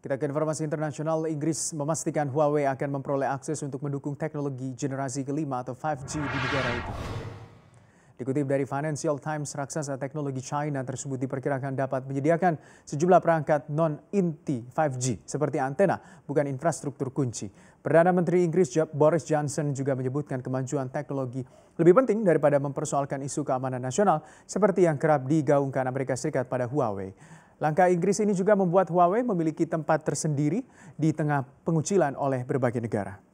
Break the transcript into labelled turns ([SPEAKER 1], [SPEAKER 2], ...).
[SPEAKER 1] Kita ke informasi internasional, Inggris memastikan Huawei akan memperoleh akses untuk mendukung teknologi generasi kelima atau 5G di negara itu. Dikutip dari Financial Times, raksasa teknologi China tersebut diperkirakan dapat menyediakan sejumlah perangkat non-inti 5G seperti antena, bukan infrastruktur kunci. Perdana Menteri Inggris Boris Johnson juga menyebutkan kemajuan teknologi lebih penting daripada mempersoalkan isu keamanan nasional seperti yang kerap digaungkan Amerika Serikat pada Huawei. Langkah Inggris ini juga membuat Huawei memiliki tempat tersendiri di tengah pengucilan oleh berbagai negara.